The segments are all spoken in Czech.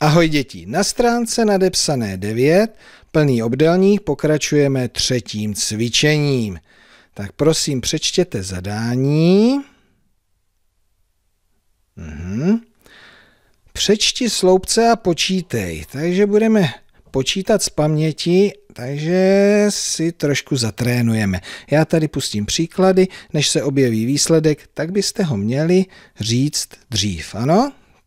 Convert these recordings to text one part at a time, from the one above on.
Ahoj děti, na stránce nadepsané 9, plný obdelník, pokračujeme třetím cvičením. Tak prosím, přečtěte zadání. Mhm. Přečti sloupce a počítej. Takže budeme počítat z paměti, takže si trošku zatrénujeme. Já tady pustím příklady, než se objeví výsledek, tak byste ho měli říct dřív, ano?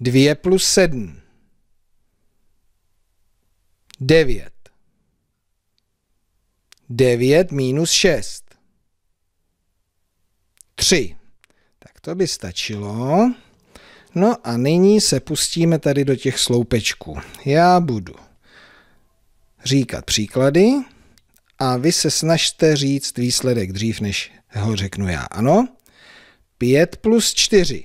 2 plus 7. 9. 9 minus 6. 3. Tak to by stačilo. No a nyní se pustíme tady do těch sloupečků. Já budu říkat příklady a vy se snažte říct výsledek dřív, než ho řeknu já. Ano? 5 plus 4.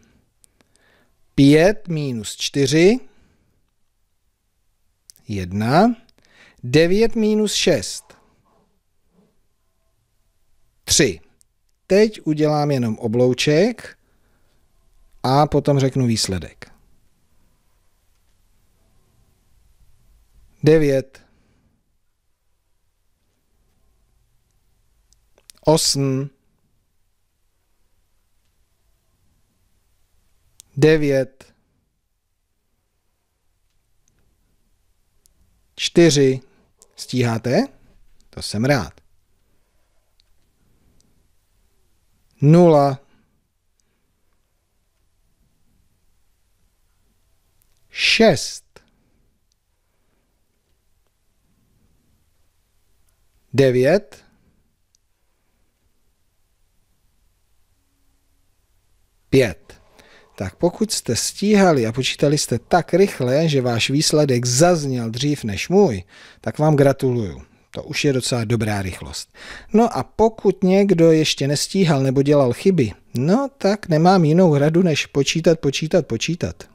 5 minus 4, 1, 9 minus 6, 3. Teď udělám jenom oblouček a potom řeknu výsledek. 9, 8, devět, čtyři. Stíháte? To jsem rád. Nula. Šest. Devět. Pět tak pokud jste stíhali a počítali jste tak rychle, že váš výsledek zazněl dřív než můj, tak vám gratuluju. To už je docela dobrá rychlost. No a pokud někdo ještě nestíhal nebo dělal chyby, no tak nemám jinou radu, než počítat, počítat, počítat.